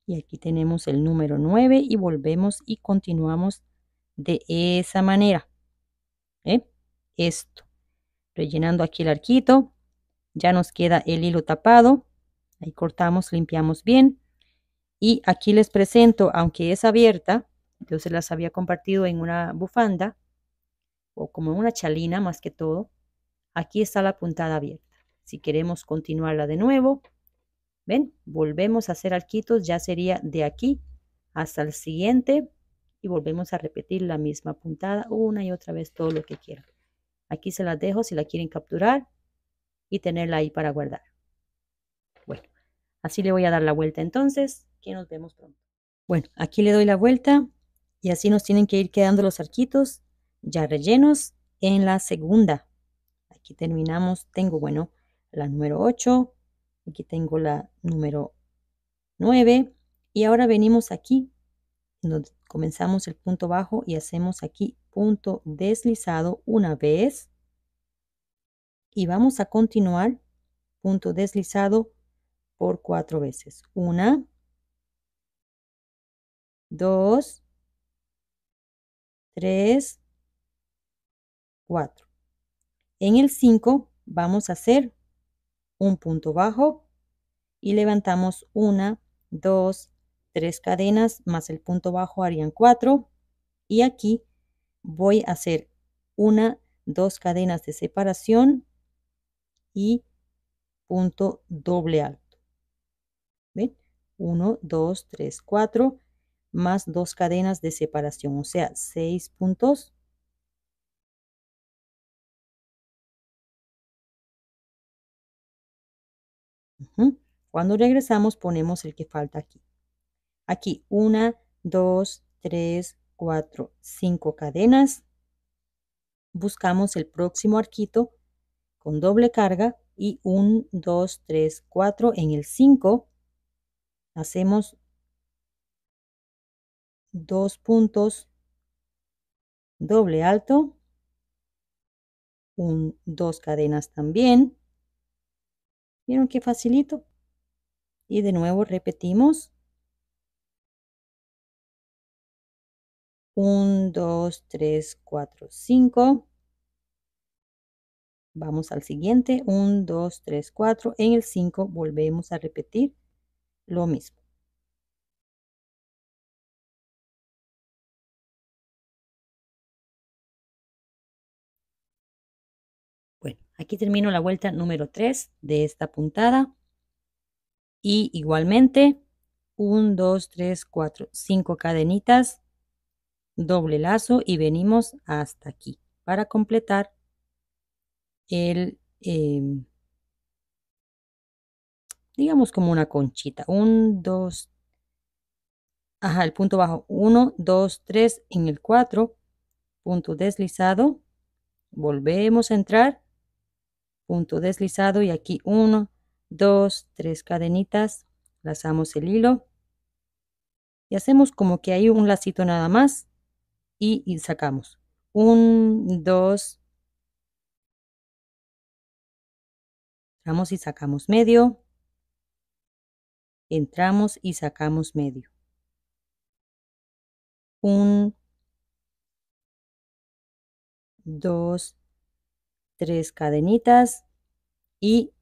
y aquí tenemos el número 9 y volvemos y continuamos de esa manera. ¿eh? Esto. Rellenando aquí el arquito. Ya nos queda el hilo tapado. Ahí cortamos, limpiamos bien. Y aquí les presento, aunque es abierta, yo se las había compartido en una bufanda o como una chalina más que todo. Aquí está la puntada abierta. Si queremos continuarla de nuevo, ¿Ven? Volvemos a hacer arquitos, ya sería de aquí hasta el siguiente y volvemos a repetir la misma puntada una y otra vez todo lo que quieran. Aquí se las dejo si la quieren capturar y tenerla ahí para guardar. Bueno, así le voy a dar la vuelta entonces, que nos vemos pronto. Bueno, aquí le doy la vuelta y así nos tienen que ir quedando los arquitos ya rellenos en la segunda. Aquí terminamos, tengo, bueno, la número 8, Aquí tengo la número 9. Y ahora venimos aquí, comenzamos el punto bajo y hacemos aquí punto deslizado una vez. Y vamos a continuar punto deslizado por cuatro veces. Una, dos, tres, cuatro. En el 5 vamos a hacer un punto bajo y levantamos una, dos, tres cadenas más el punto bajo harían cuatro y aquí voy a hacer una, dos cadenas de separación y punto doble alto. ¿Ven? uno dos tres cuatro más dos cadenas de separación, o sea, seis puntos Cuando regresamos ponemos el que falta aquí. Aquí, 1 2 3 4 5 cadenas. Buscamos el próximo arquito con doble carga y 1, 2, 3, 4. En el 5 hacemos dos puntos, doble alto, un, dos cadenas también. ¿Vieron qué facilito? y de nuevo repetimos. 1, 2, 3, 4, 5. Vamos al siguiente. 1, 2, 3, 4. En el 5 volvemos a repetir lo mismo. Bueno, aquí termino la vuelta número 3 de esta puntada y igualmente 1, 2, 3, 4, 5 cadenitas, doble lazo y venimos hasta aquí para completar el, eh, digamos como una conchita, 1, 2, ajá, el punto bajo 1, 2, 3 en el 4, punto deslizado, volvemos a entrar, punto deslizado y aquí 1, dos tres cadenitas, lazamos el hilo y hacemos como que hay un lacito nada más y, sacamos. un dos entramos y sacamos medio, entramos y sacamos medio. un dos tres cadenitas y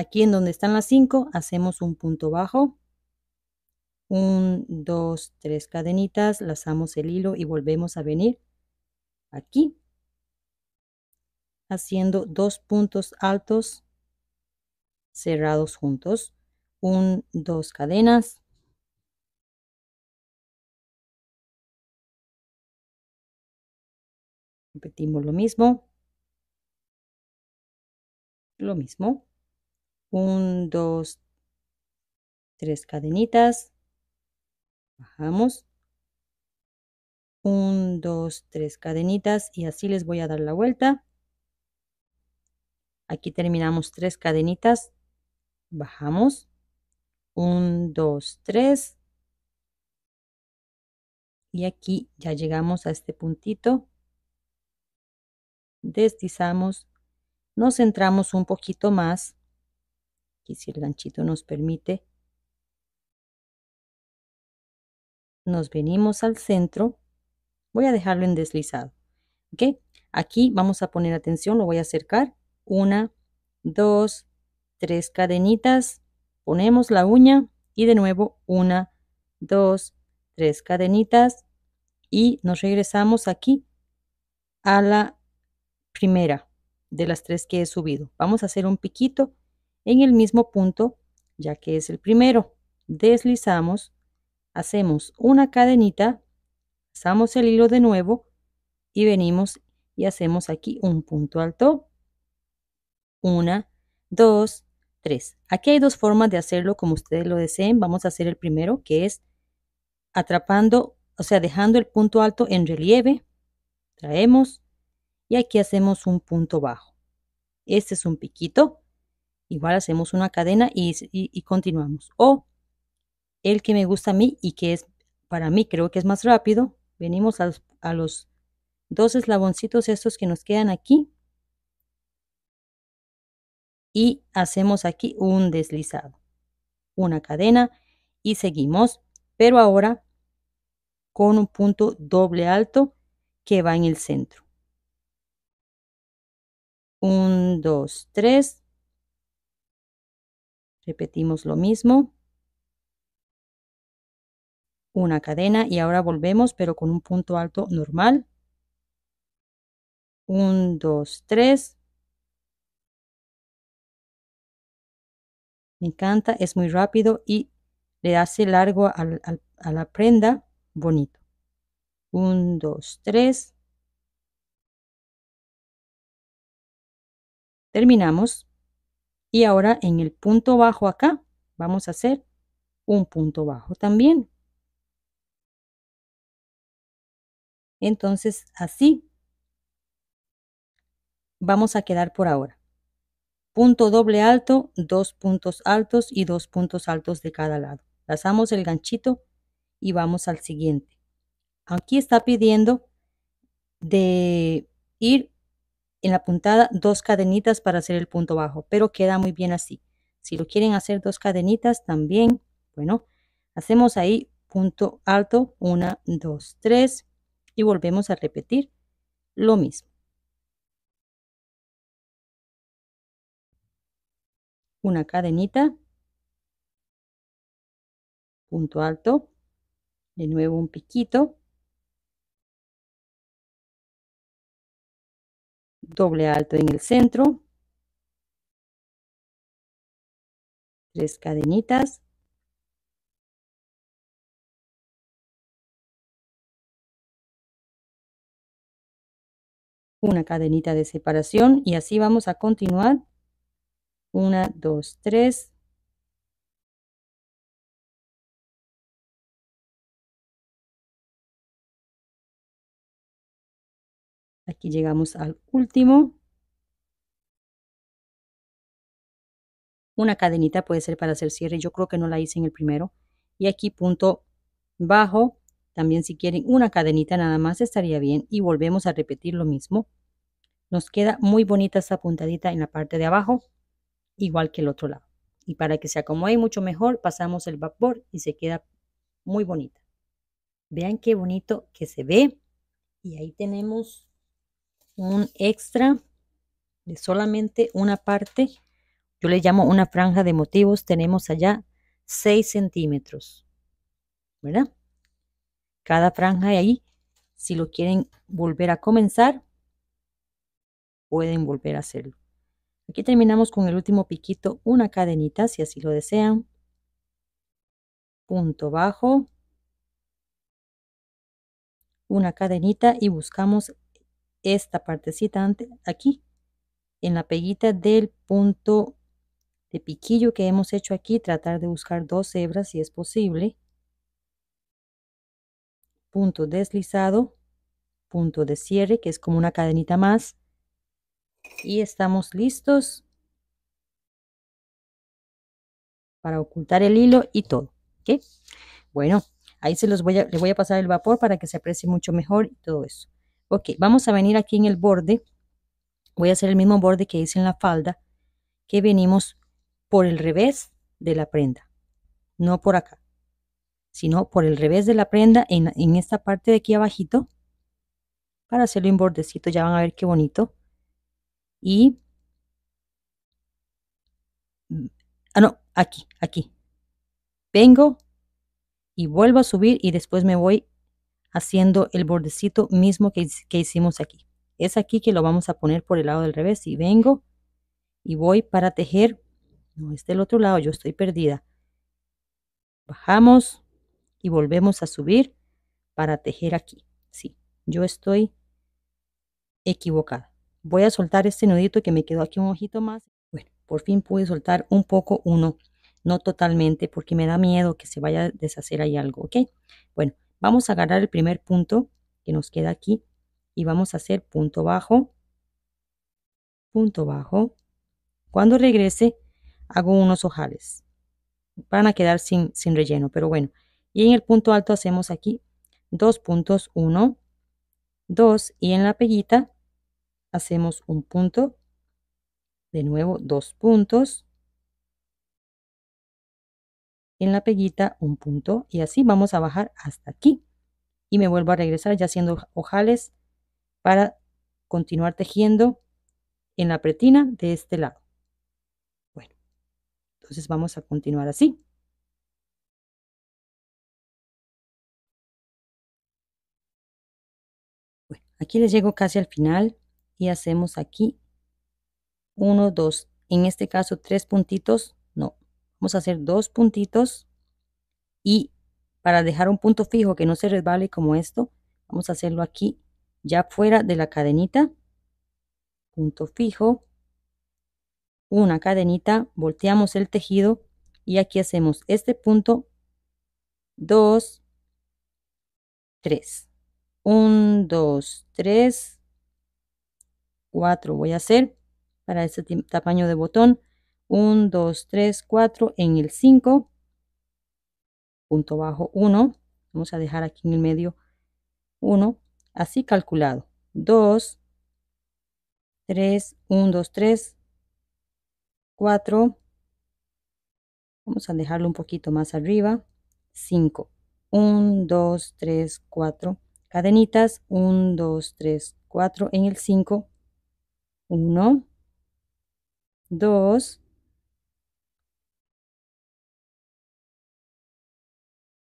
Aquí en donde están las 5 hacemos un punto bajo, 1, 2, 3 cadenitas, lazamos el hilo y volvemos a venir aquí haciendo dos puntos altos cerrados juntos, un, dos cadenas, repetimos lo mismo, lo mismo. 1, 2, 3 cadenitas, bajamos, 1, 2, 3 cadenitas y así les voy a dar la vuelta. Aquí terminamos 3 cadenitas, bajamos, 1, 2, 3 y aquí ya llegamos a este puntito, deslizamos, nos centramos un poquito más si el ganchito nos permite. Nos venimos al centro. Voy a dejarlo en deslizado. Aquí vamos a poner atención, lo voy a acercar. Una, dos, tres cadenitas. Ponemos la uña y de nuevo una, dos, tres cadenitas. Y nos regresamos aquí a la primera de las tres que he subido. Vamos a hacer un piquito en el mismo punto, ya que es el primero. Deslizamos, hacemos una cadenita, pasamos el hilo de nuevo y venimos y hacemos aquí un punto alto. Una, dos, tres. Aquí hay dos formas de hacerlo como ustedes lo deseen. Vamos a hacer el primero, que es atrapando, o sea, dejando el punto alto en relieve. Traemos y aquí hacemos un punto bajo. Este es un piquito Igual hacemos una cadena y, continuamos. O el que me gusta a mí y que es para mí creo que es más rápido, venimos a, los dos eslaboncitos estos que nos quedan aquí y hacemos aquí un deslizado, una cadena y seguimos, pero ahora con un punto doble alto que va en el centro. 1, 2, tres Repetimos lo mismo. Una cadena y ahora volvemos pero con un punto alto normal. 1, 2, 3. Me encanta, es muy rápido y le hace largo al, al, a la prenda. Bonito. 1, 2, 3. Terminamos. Y ahora en el punto bajo acá vamos a hacer un punto bajo también. Entonces así vamos a quedar por ahora. Punto doble alto, dos puntos altos y dos puntos altos de cada lado. pasamos el ganchito y vamos al siguiente. Aquí está pidiendo de ir en la puntada dos cadenitas para hacer el punto bajo, pero queda muy bien así. Si lo quieren hacer dos cadenitas también, bueno, hacemos ahí punto alto, una, dos, tres, y volvemos a repetir lo mismo. Una cadenita, punto alto, de nuevo un piquito, doble alto en el centro, tres cadenitas, una cadenita de separación y así vamos a continuar. Una, dos, tres. Aquí llegamos al último. Una cadenita puede ser para hacer cierre. Yo creo que no la hice en el primero. Y aquí punto bajo. También si quieren una cadenita nada más estaría bien. Y volvemos a repetir lo mismo. Nos queda muy bonita esta puntadita en la parte de abajo. Igual que el otro lado. Y para que se acomode mucho mejor pasamos el vapor y se queda muy bonita. Vean qué bonito que se ve. Y ahí tenemos un extra de solamente una parte. Yo le llamo una franja de motivos. Tenemos allá 6 centímetros, ¿verdad? Cada franja de ahí, si lo quieren volver a comenzar, pueden volver a hacerlo. Aquí terminamos con el último piquito, una cadenita, si así lo desean. Punto bajo. Una cadenita y buscamos esta partecita aquí, en la peguita del punto de piquillo que hemos hecho aquí, tratar de buscar dos hebras si es posible. Punto deslizado, punto de cierre, que es como una cadenita más. Y estamos listos para ocultar el hilo y todo. Bueno, ahí se los voy a, le voy a pasar el vapor para que se aprecie mucho mejor y todo eso. Ok, vamos a venir aquí en el borde. Voy a hacer el mismo borde que hice en la falda, que venimos por el revés de la prenda, no por acá, sino por el revés de la prenda en, esta parte de aquí abajito, para hacerlo en bordecito, ya van a ver qué bonito. Y... Ah, no, aquí, aquí. Vengo y vuelvo a subir y después me voy haciendo el bordecito mismo que, que hicimos aquí. Es aquí que lo vamos a poner por el lado del revés. Y vengo y voy para tejer. No, es del otro lado, yo estoy perdida. Bajamos y volvemos a subir para tejer aquí. Sí, yo estoy equivocada. Voy a soltar este nudito que me quedó aquí un ojito más. Bueno, por fin pude soltar un poco uno, no totalmente, porque me da miedo que se vaya a deshacer ahí algo, ¿ok? Bueno, Vamos a agarrar el primer punto que nos queda aquí y vamos a hacer punto bajo, punto bajo. Cuando regrese, hago unos ojales. Van a quedar sin, sin relleno, pero bueno. Y en el punto alto hacemos aquí dos puntos, uno, dos, y en la peguita hacemos un punto, de nuevo dos puntos, en la peguita un punto y así vamos a bajar hasta aquí y me vuelvo a regresar ya haciendo ojales para continuar tejiendo en la pretina de este lado. Bueno, entonces vamos a continuar así. aquí les llego casi al final y hacemos aquí uno dos en este caso tres puntitos Vamos a hacer dos puntitos y para dejar un punto fijo que no se resbale como esto, vamos a hacerlo aquí ya fuera de la cadenita. Punto fijo, una cadenita, volteamos el tejido y aquí hacemos este punto, dos, tres. Un, dos, tres, cuatro voy a hacer para este tamaño de botón 1, 2, 3, 4 en el 5, punto bajo 1, vamos a dejar aquí en el medio 1, así calculado, 2, 3, 1, 2, 3, 4, vamos a dejarlo un poquito más arriba, 5, 1, 2, 3, 4, cadenitas, 1, 2, 3, 4 en el 5, 1, 2,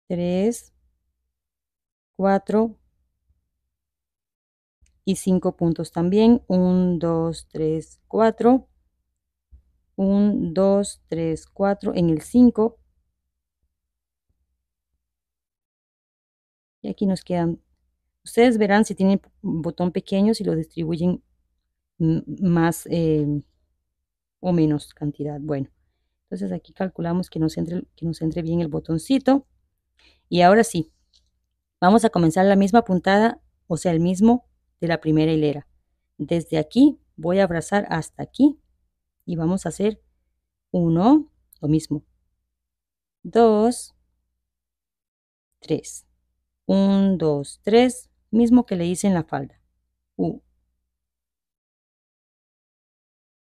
3, 4 y 5 puntos también. 1, 2, 3, 4. 1, 2, 3, 4 en el 5. Y aquí nos quedan. Ustedes verán si tienen botón pequeño, si lo distribuyen más eh, o menos cantidad. Bueno, entonces aquí calculamos que nos entre, que nos entre bien el botoncito. Y ahora sí, vamos a comenzar la misma puntada, o sea, el mismo de la primera hilera. Desde aquí voy a abrazar hasta aquí y vamos a hacer 1, lo mismo. 2, 3. 1, 2, 3, mismo que le hice en la falda.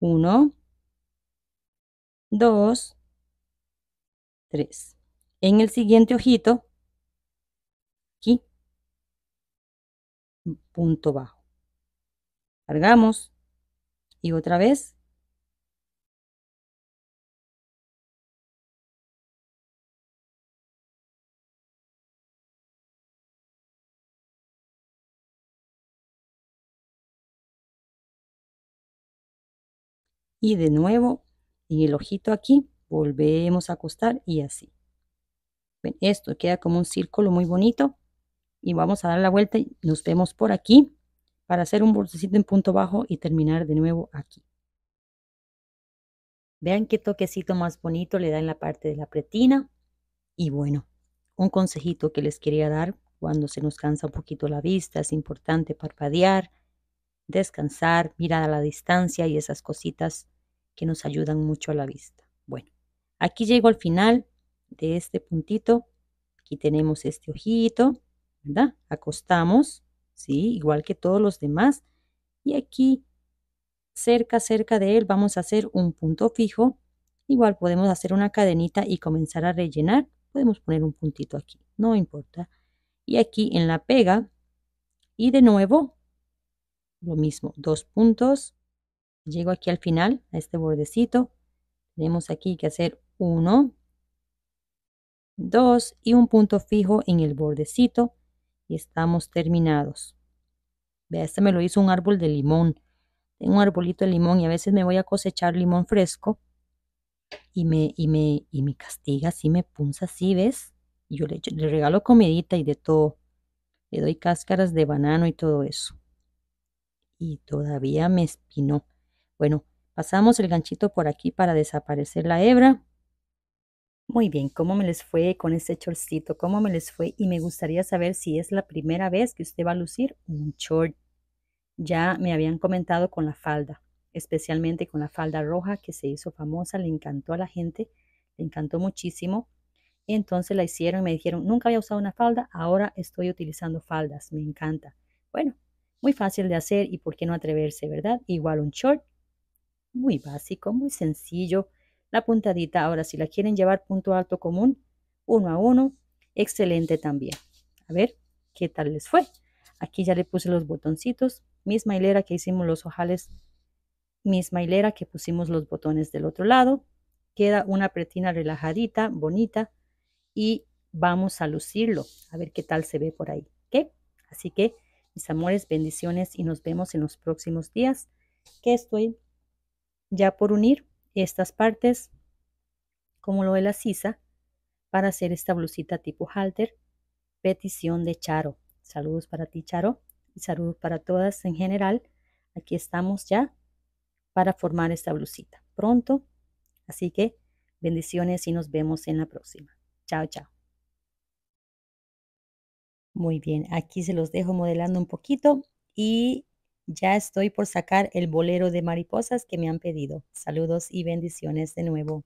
1, 2, 3 en el siguiente ojito, aquí, punto bajo. Cargamos y otra vez. Y de nuevo, en el ojito aquí, volvemos a acostar y así esto queda como un círculo muy bonito. Y vamos a dar la vuelta y nos vemos por aquí para hacer un bolsito en punto bajo y terminar de nuevo aquí. Vean qué toquecito más bonito le da en la parte de la pretina. Y bueno, un consejito que les quería dar cuando se nos cansa un poquito la vista, es importante parpadear, descansar, mirar a la distancia y esas cositas que nos ayudan mucho a la vista. Bueno, aquí llego al final de este puntito. Aquí tenemos este ojito, Acostamos, ¿sí? Igual que todos los demás. Y aquí, cerca, cerca de él, vamos a hacer un punto fijo. Igual podemos hacer una cadenita y comenzar a rellenar. Podemos poner un puntito aquí, no importa. Y aquí en la pega, y de nuevo, lo mismo, dos puntos. Llego aquí al final, a este bordecito. Tenemos aquí que hacer uno, Dos y un punto fijo en el bordecito y estamos terminados. Vea, este me lo hizo un árbol de limón. Tengo un arbolito de limón y a veces me voy a cosechar limón fresco y me, y me, y me castiga así, me punza así, ¿ves? Y yo le, le regalo comidita y de todo. Le doy cáscaras de banano y todo eso. Y todavía me espinó. Bueno, pasamos el ganchito por aquí para desaparecer la hebra muy bien, ¿cómo me les fue con este shortcito? ¿Cómo me les fue? Y me gustaría saber si es la primera vez que usted va a lucir un short. Ya me habían comentado con la falda, especialmente con la falda roja que se hizo famosa, le encantó a la gente, le encantó muchísimo. Entonces la hicieron y me dijeron, nunca había usado una falda, ahora estoy utilizando faldas, me encanta. Bueno, muy fácil de hacer y por qué no atreverse, ¿verdad? Igual un short, muy básico, muy sencillo la puntadita, ahora si la quieren llevar punto alto común, uno a uno, excelente también. A ver qué tal les fue. Aquí ya le puse los botoncitos, misma hilera que hicimos los ojales, misma hilera que pusimos los botones del otro lado. Queda una pretina relajadita, bonita y vamos a lucirlo, a ver qué tal se ve por ahí. qué Así que, mis amores, bendiciones y nos vemos en los próximos días que estoy ya por unir estas partes, como lo de la sisa, para hacer esta blusita tipo halter, petición de Charo. Saludos para ti, Charo, y saludos para todas en general. Aquí estamos ya para formar esta blusita pronto. Así que bendiciones y nos vemos en la próxima. Chao, chao. Muy bien, aquí se los dejo modelando un poquito y ya estoy por sacar el bolero de mariposas que me han pedido. Saludos y bendiciones de nuevo.